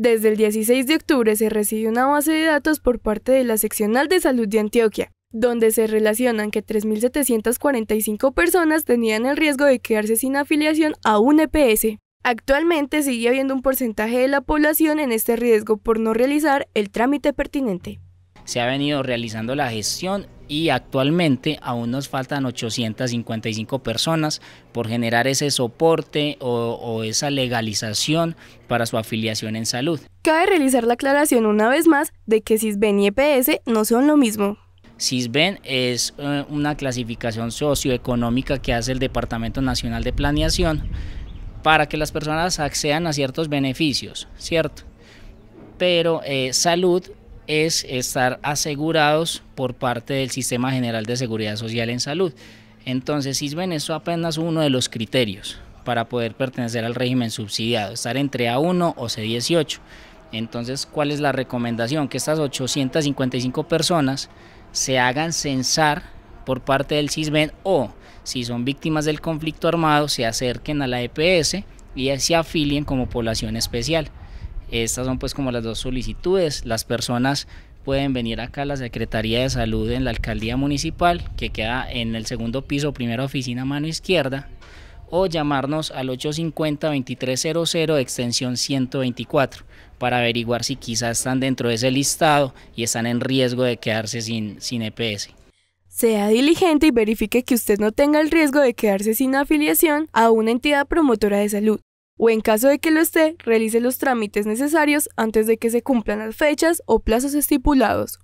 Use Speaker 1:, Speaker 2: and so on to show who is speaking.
Speaker 1: Desde el 16 de octubre se recibió una base de datos por parte de la Seccional de Salud de Antioquia, donde se relacionan que 3.745 personas tenían el riesgo de quedarse sin afiliación a un EPS. Actualmente sigue habiendo un porcentaje de la población en este riesgo por no realizar el trámite pertinente
Speaker 2: se ha venido realizando la gestión y actualmente aún nos faltan 855 personas por generar ese soporte o, esa legalización para su afiliación en salud.
Speaker 1: Cabe realizar la aclaración una vez más de que CISBEN y EPS no son lo mismo.
Speaker 2: CISBEN es eh, una clasificación socioeconómica que hace el Departamento Nacional de Planeación para que las personas accedan a ciertos beneficios, ¿cierto? Pero eh, salud es estar asegurados por parte del Sistema General de Seguridad Social en Salud. Entonces, SISBEN es apenas uno de los criterios para poder pertenecer al régimen subsidiado, estar entre A1 o C18. Entonces, ¿cuál es la recomendación? Que estas 855 personas se hagan censar por parte del SISBEN o, si son víctimas del conflicto armado, se acerquen a la EPS y se afilien como población especial. Estas son pues como las dos solicitudes. Las personas pueden venir acá a la Secretaría de Salud en la Alcaldía Municipal, que queda en el segundo piso, primera oficina mano izquierda, o llamarnos al 850-2300 extensión 124 para averiguar si quizás están dentro de ese listado y están en riesgo de quedarse sin, sin EPS.
Speaker 1: Sea diligente y verifique que usted no tenga el riesgo de quedarse sin afiliación a una entidad promotora de salud o en caso de que lo esté, realice los trámites necesarios antes de que se cumplan las fechas o plazos estipulados